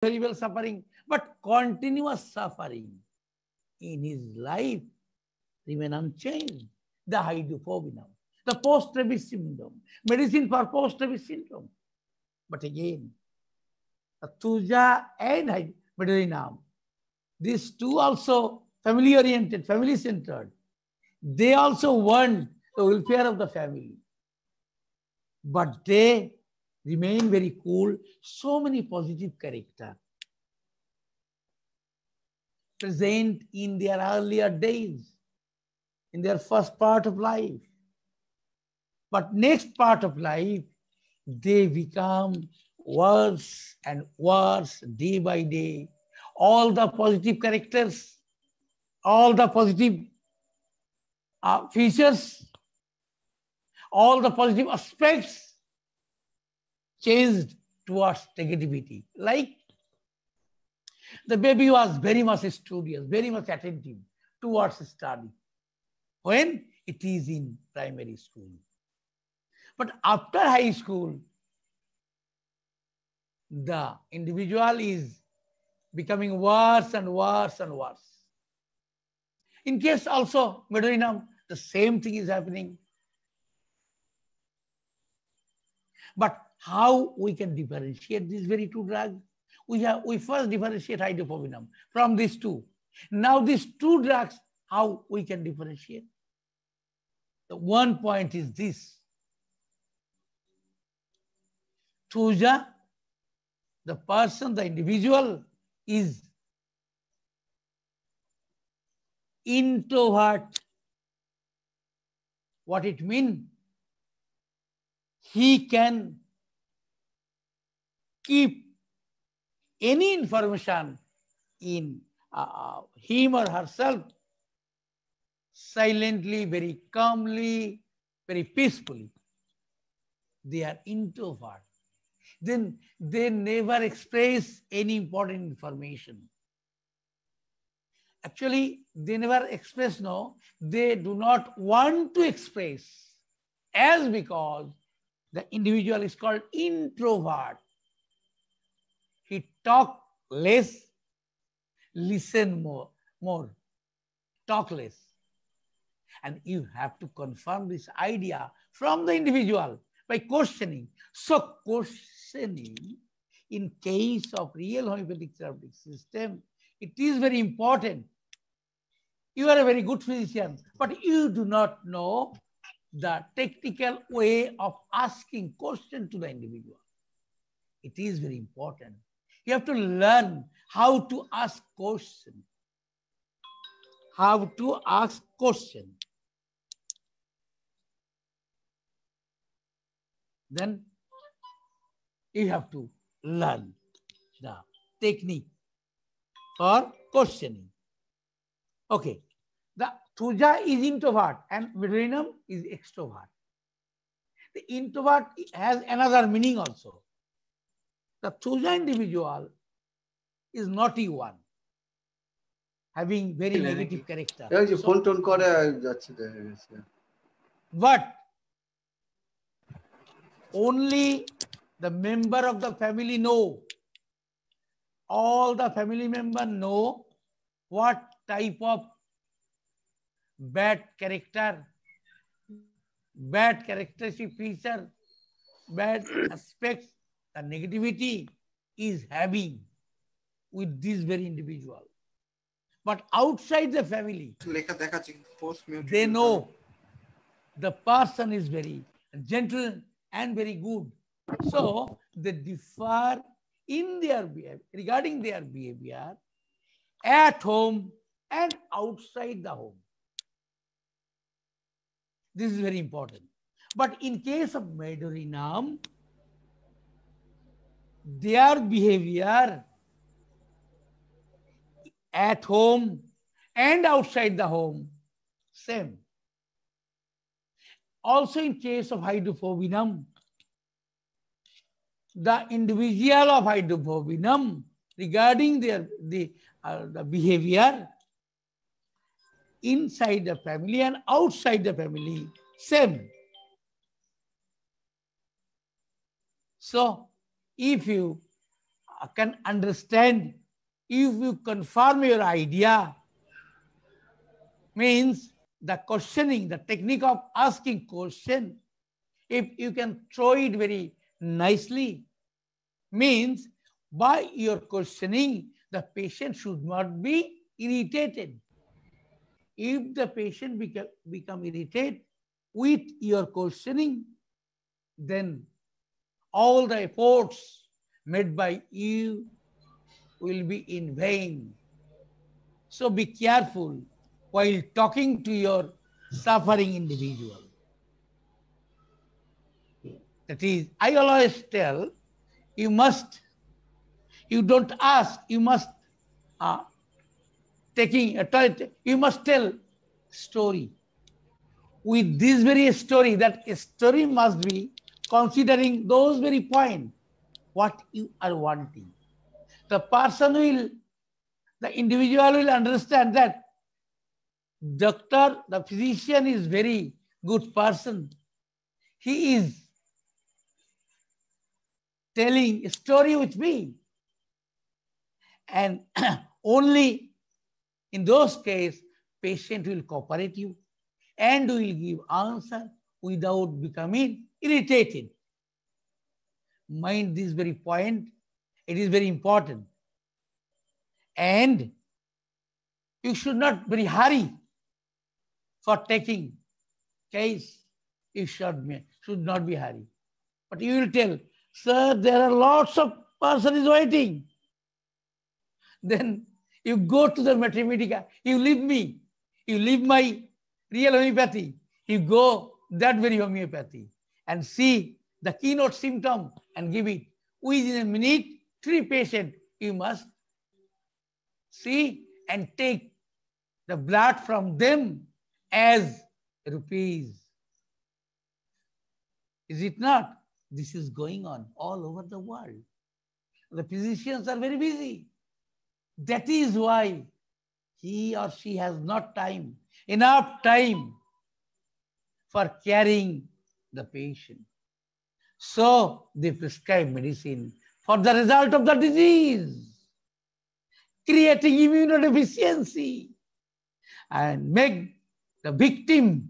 terrible suffering, but continuous suffering in his life remain unchanged. The hydrophobia the post traumatic syndrome, medicine for post traumatic syndrome. But again, Tuja and Medinam, these two also family-oriented, family-centered, they also want the welfare of the family. But they remain very cool, so many positive character present in their earlier days, in their first part of life. But next part of life, they become worse and worse day by day. All the positive characters, all the positive uh, features, all the positive aspects changed towards negativity. Like the baby was very much studious, very much attentive towards study when it is in primary school. But after high school, the individual is becoming worse and worse and worse. In case also Medinam, the same thing is happening. But how we can differentiate these very two drugs. We, have, we first differentiate hydropovinum from these two. Now these two drugs, how we can differentiate? The one point is this. Tuja, the person, the individual is introvert. What it mean? He can keep any information in uh, uh, him or herself silently, very calmly, very peacefully. They are introvert. Then they never express any important information. Actually, they never express, no, they do not want to express as because the individual is called introvert. He talk less, listen more, more, talk less. And you have to confirm this idea from the individual by questioning. So questioning in case of real homeopathic therapeutic system, it is very important. You are a very good physician, but you do not know the technical way of asking question to the individual. It is very important. You have to learn how to ask question. How to ask question. Then you have to learn the technique for questioning. Okay. The Tuja is introvert and Vidrinam is extrovert. The introvert has another meaning also the chosen individual is naughty one, having very negative character. So, uh, uh, but only the member of the family know, all the family member know what type of bad character, bad characteristic feature, bad aspects the negativity is having with this very individual. But outside the family, they know the person is very gentle and very good. So they differ in their behavior, regarding their behavior at home and outside the home. This is very important. But in case of Madurinam, their behavior at home and outside the home same also in case of hydrophobinum the individual of hydrophobinum regarding their the, uh, the behavior inside the family and outside the family same so if you can understand, if you confirm your idea, means the questioning, the technique of asking question, if you can throw it very nicely, means by your questioning, the patient should not be irritated. If the patient become, become irritated with your questioning, then all the efforts made by you will be in vain. So be careful while talking to your suffering individual. That is, I always tell you must, you don't ask, you must uh, taking a toilet, you must tell story. With this very story, that story must be considering those very point what you are wanting. The person will, the individual will understand that doctor, the physician is very good person. He is telling a story with me. And only in those case, patient will cooperate you and will give answer without becoming irritated. Mind this very point, it is very important. And you should not very hurry for taking case. You should, should not be hurry. But you will tell, sir, there are lots of person is waiting. Then you go to the matrimedica. you leave me, you leave my real homeopathy, you go that very homeopathy and see the keynote symptom and give it. Within a minute, three patients you must see and take the blood from them as rupees. Is it not? This is going on all over the world. The physicians are very busy. That is why he or she has not time, enough time for caring the patient. So they prescribe medicine for the result of the disease, creating immunodeficiency and make the victim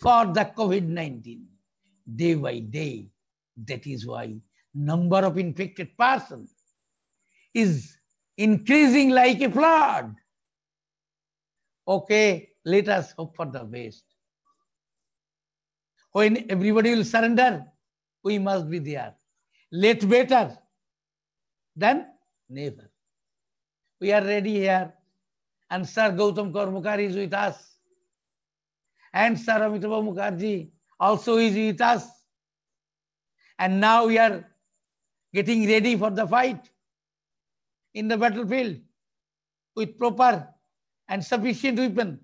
for the COVID-19 day by day. That is why number of infected persons is increasing like a flood. Okay, let us hope for the best. When everybody will surrender, we must be there. Late better than never. We are ready here. And Sir Gautam Kormukari is with us. And Sir Amitabha Mukherjee also is with us. And now we are getting ready for the fight in the battlefield with proper and sufficient weapon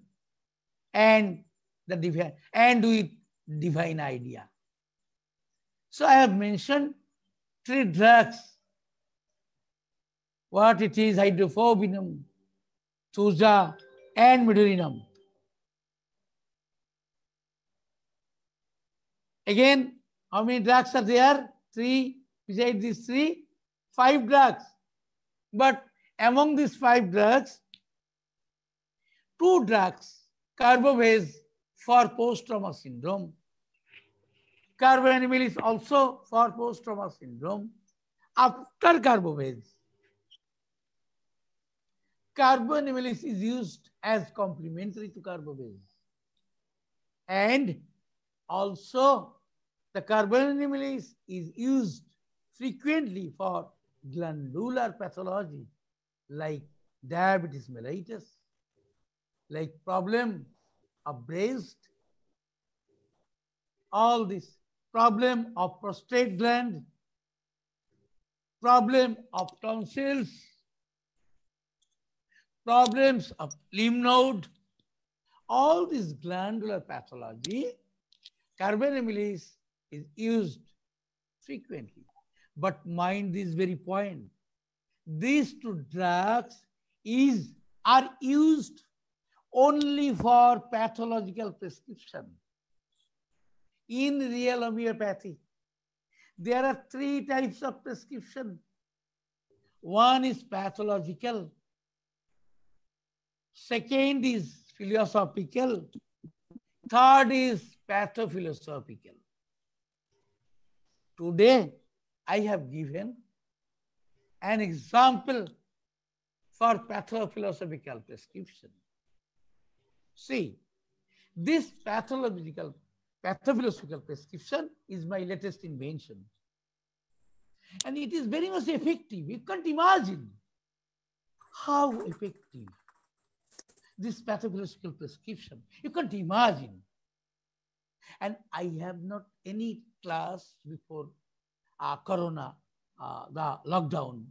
and the defense and with divine idea. So I have mentioned three drugs. What it is, hydrophobinum, thuja, and medulinum. Again, how many drugs are there? Three. Besides these three, five drugs. But among these five drugs, two drugs, carbobase for post-trauma syndrome Carbonyl is also for post-trauma syndrome after carbobase. Carbonymilis is used as complementary to carbobase. And also the carbonymilis is used frequently for glandular pathology like diabetes mellitus, like problem of breast, all this problem of prostate gland, problem of tonsils, problems of lymph node, all these glandular pathology, carbamylase is used frequently. But mind this very point. These two drugs is, are used only for pathological prescription in real homeopathy. There are three types of prescription. One is pathological. Second is philosophical. Third is pathophilosophical. Today, I have given an example for pathophilosophical prescription. See, this pathological Pathophilosophical prescription is my latest invention. And it is very much effective. You can't imagine how effective this pathophysiological prescription. You can't imagine. And I have not any class before uh, Corona, uh, the lockdown.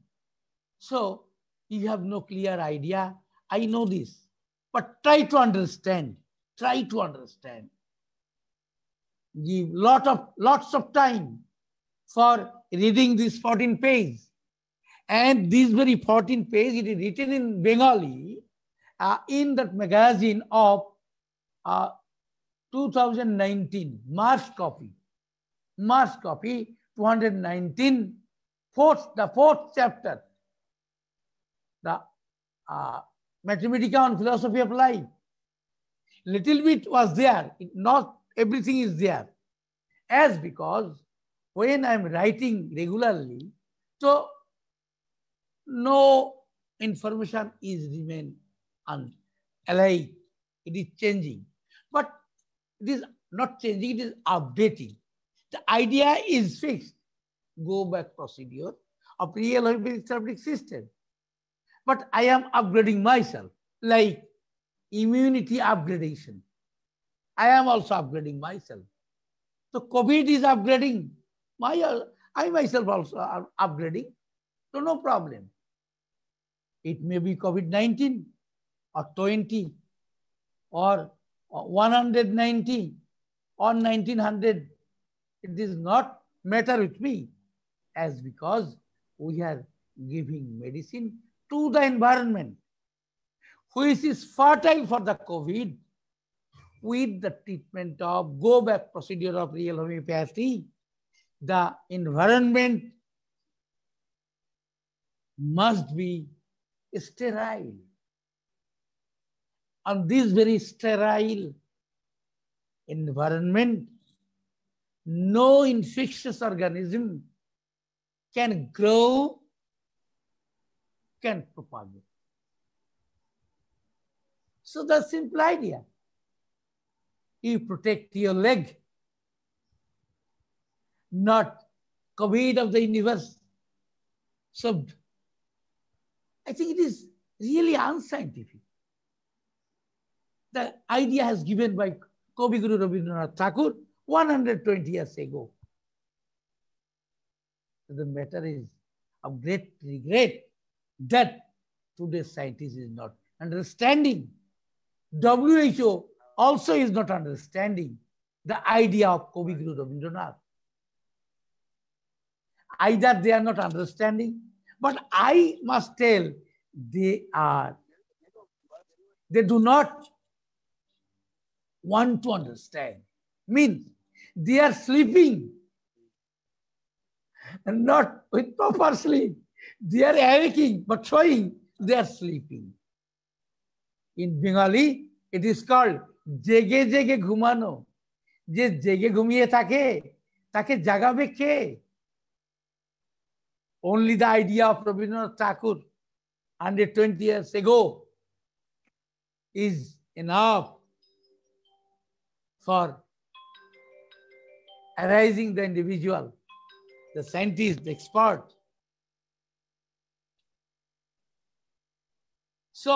So you have no clear idea. I know this, but try to understand. Try to understand give lot of lots of time for reading this 14 page. And this very 14 page, it is written in Bengali uh, in that magazine of uh, 2019, March copy. March copy, 219, fourth, the fourth chapter, the uh, Mathematica on Philosophy of Life. Little bit was there, it not everything is there. As because when I'm writing regularly, so no information is remain alike. It is changing. But it is not changing, it is updating. The idea is fixed. Go back procedure of real homeopathic system. But I am upgrading myself, like immunity upgradation. I am also upgrading myself. So COVID is upgrading. My, I myself also are upgrading. So no problem. It may be COVID-19 or 20 or 190 or 1900. It is not matter with me as because we are giving medicine to the environment which is fertile for the COVID with the treatment of go back procedure of real homeopathy, the environment must be sterile. On this very sterile environment, no infectious organism can grow, can propagate. So that's simple idea you protect your leg, not COVID of the universe. So I think it is really unscientific. The idea has given by Kobi Guru Rabindranath Thakur 120 years ago. The matter is of great regret that today's scientists is not understanding. WHO also is not understanding the idea of Kavi Guru Rabindranath. Either they are not understanding, but I must tell they are. They do not want to understand. Means they are sleeping and not with proper sleep. They are awaking, but showing they are sleeping. In Bengali, it is called জেগে জেগে ঘুমানো যে জেগে ঘুমিয়ে থাকে তাকে জাগাবে কে only the idea of Rabindranath Thakur 120 years ago is enough for arising the individual, the scientist, the expert. So,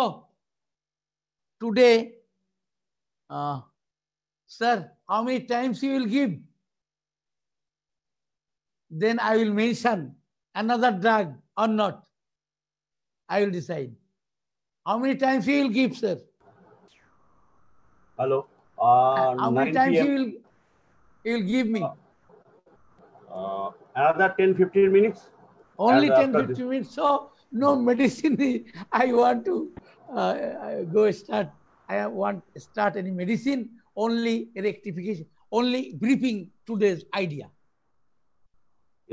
today uh, sir, how many times you will give? Then I will mention another drug or not. I will decide. How many times you will give, sir? Hello. Uh, how many times you will you will give me? Uh, uh another 10 15 minutes. Only 10 15 minutes. So, no medicine. I want to uh, uh go start I want to start any medicine, only rectification, only briefing today's idea.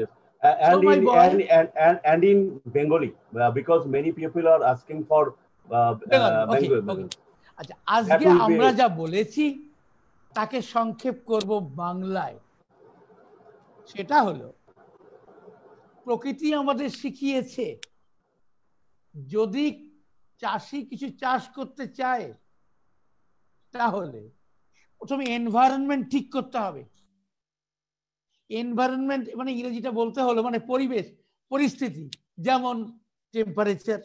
uh, and, so in, boy, and, and, and, and, in Bengali, uh, because many people are asking for uh, Bengali. Okay, Bengali. Okay. আচ্ছা আজকে আমরা যা বলেছি তাকে সংক্ষেপ করব বাংলায় সেটা হলো প্রকৃতি আমাদের শিখিয়েছে যদি চাষি কিছু চাষ করতে চায় তাহলে প্রথমে এনভায়রনমেন্ট ঠিক করতে হবে এনভায়রনমেন্ট মানে ইংরেজিটা বলতে হলো মানে পরিবেশ পরিস্থিতি যেমন টেম্পারেচার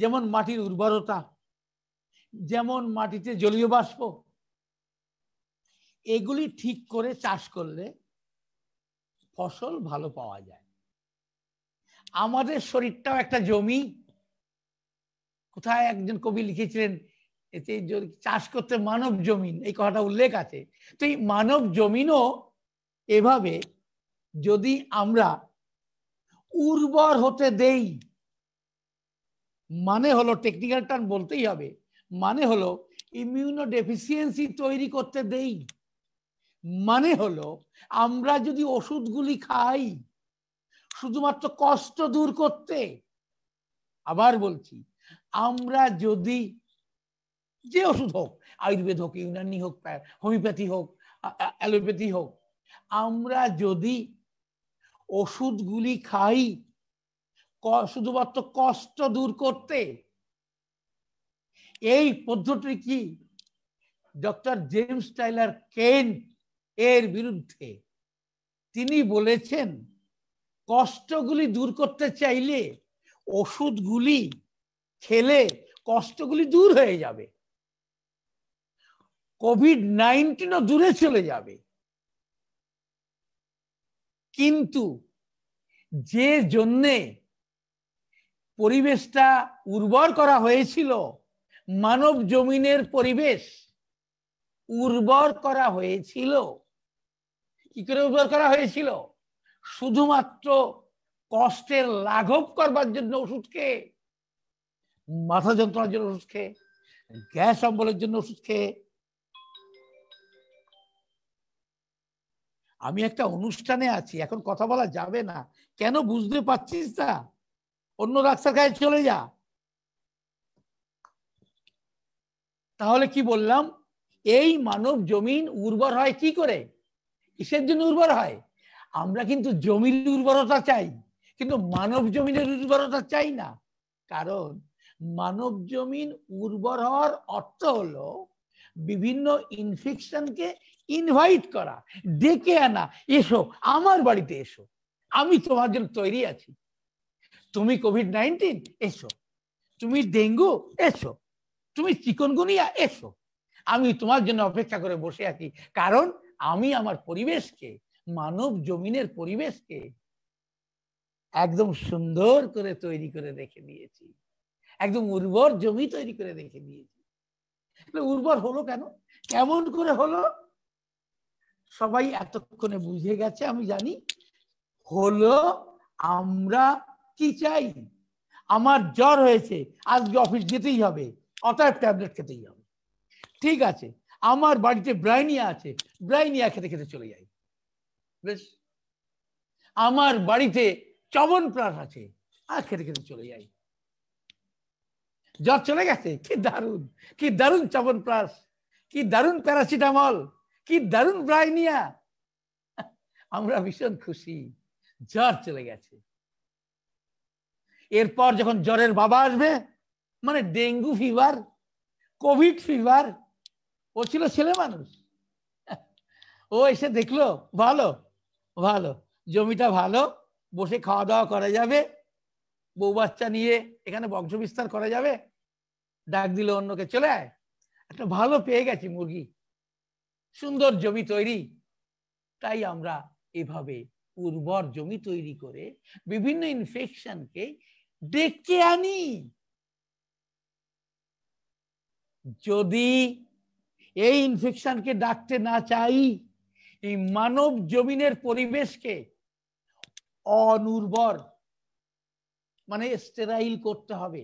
যেমন মাটির উর্বরতা যেমন মাটিতে জলীয় বাষ্প এগুলি ঠিক করে চাষ করলে ফসল ভালো পাওয়া যায় আমাদের শরীরটাও একটা জমি কোথায় একজন কবি লিখেছিলেন এতে চাষ করতে মানব জমিন এই কথাটা উল্লেখ আছে তো এই মানব জমিনও এভাবে যদি আমরা উর্বর হতে দেই মানে হলো টেকনিক্যাল টার্ম বলতেই হবে মানে হলো ইমিউনো ডেফিসিয়েন্সি তৈরি করতে দেই মানে হলো আমরা যদি ওষুধগুলি খাই শুধুমাত্র কষ্ট দূর করতে আবার বলছি আমরা যদি যে ওষুধ হোক আয়ুর্বেদ হোক ইউনানি হোক হোমিওপ্যাথি হোক অ্যালোপ্যাথি হোক আমরা যদি ওষুধগুলি খাই শুধুমাত্র কষ্ট দূর করতে এই পদ্ধতি কি ডক্টর জেমস টাইলার কেন এর বিরুদ্ধে তিনি বলেছেন কষ্টগুলি দূর করতে চাইলে ওষুধগুলি খেলে কষ্টগুলি দূর হয়ে যাবে কোভিড নাইন্টিনও দূরে চলে যাবে কিন্তু যে জন্যে পরিবেশটা উর্বর করা হয়েছিল মানব জমিনের পরিবেশ উর্বর করা হয়েছিল কি করে উর্বর করা হয়েছিল শুধুমাত্র কষ্টের লাঘব করবার জন্য ওষুধ খেয়ে মাথা যন্ত্রণার জন্য ওষুধ খেয়ে গ্যাস অম্বলের জন্য ওষুধ খেয়ে আমি একটা অনুষ্ঠানে আছি এখন কথা বলা যাবে না কেন বুঝতে পারছিস না অন্য ডাক্তার কাছে চলে যা তাহলে কি বললাম এই মানব জমিন উর্বর হয় কি করে কিসের জন্য উর্বর হয় আমরা কিন্তু জমির উর্বরতা চাই কিন্তু মানব জমিনের উর্বরতা চাই না কারণ মানব জমিন উর্বর হওয়ার অর্থ হলো বিভিন্ন ইনফেকশনকে ইনভাইট করা ডেকে আনা এসো আমার বাড়িতে এসো আমি তোমার জন্য তৈরি আছি তুমি কোভিড নাইন্টিন এসো তুমি ডেঙ্গু এসো তুমি চিকনগুনিয়া এসো আমি তোমার জন্য অপেক্ষা করে বসে আছি কারণ আমি আমার পরিবেশকে মানব জমিনের পরিবেশকে একদম সুন্দর করে তৈরি করে রেখে দিয়েছি একদম উর্বর জমি তৈরি করে রেখে দিয়েছি উর্বর হলো কেন কেমন করে হলো সবাই এতক্ষণে বুঝে গেছে আমি জানি হলো আমরা কি চাই আমার জ্বর হয়েছে আজকে অফিস যেতেই হবে অতএব ট্যাবলেট খেতেই হবে ঠিক আছে আমার বাড়িতে ব্রাইনিয়া আছে ব্রাইনিয়া খেতে খেতে চলে যাই বেশ আমার বাড়িতে চবন প্রাণ আছে আর খেতে খেতে চলে যাই জ্বর চলে গেছে কি দারুণ কি দারুণ চবনপ্রাস কি দারুণ প্যারাসিটামল কি দারুন ব্রাইনিয়া আমরা ভীষণ খুশি জ্বর চলে গেছে এরপর যখন জ্বরের বাবা আসবে মানে ডেঙ্গু ফিভার কোভিড ফিভার ও ছিল ছেলে মানুষ ও এসে দেখলো ভালো ভালো জমিটা ভালো বসে খাওয়া দাওয়া করা যাবে বউ বাচ্চা নিয়ে এখানে বংশ বিস্তার করা যাবে ডাক দিলে অন্যকে চলে আয় একটা ভালো পেয়ে গেছি মুরগি সুন্দর জমি তৈরি তাই আমরা এভাবে উর্বর জমি তৈরি করে বিভিন্ন ইনফেকশনকে ডেকে আনি যদি এই ইনফেকশনকে ডাকতে না চাই এই মানব জমিনের পরিবেশকে অনুর্বর মানে স্টেরাইল করতে হবে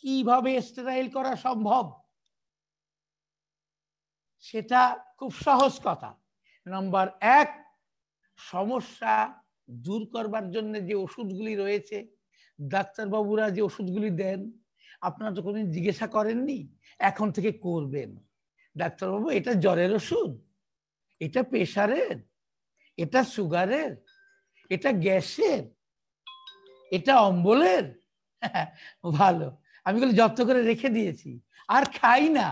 কিভাবে স্টেরাইল করা সম্ভব সেটা খুব সহজ কথা নাম্বার এক সমস্যা দূর করবার জন্য যে ওষুধগুলি রয়েছে ডাক্তারবাবুরা যে ওষুধগুলি দেন আপনারা তো কোনদিন জিজ্ঞাসা করেননি এখন থেকে করবেন ডাক্তারবাবু এটা জ্বরের ওষুধ এটা প্রেশারের এটা সুগারের এটা গ্যাসের এটা অম্বলের ভালো আমি বলি যত্ন করে রেখে দিয়েছি আর খাই না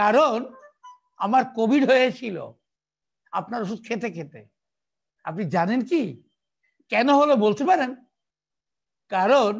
কারণ আমার কোভিড হয়েছিল আপনার ওষুধ খেতে খেতে আপনি জানেন কি কেন হলো বলতে পারেন কারণ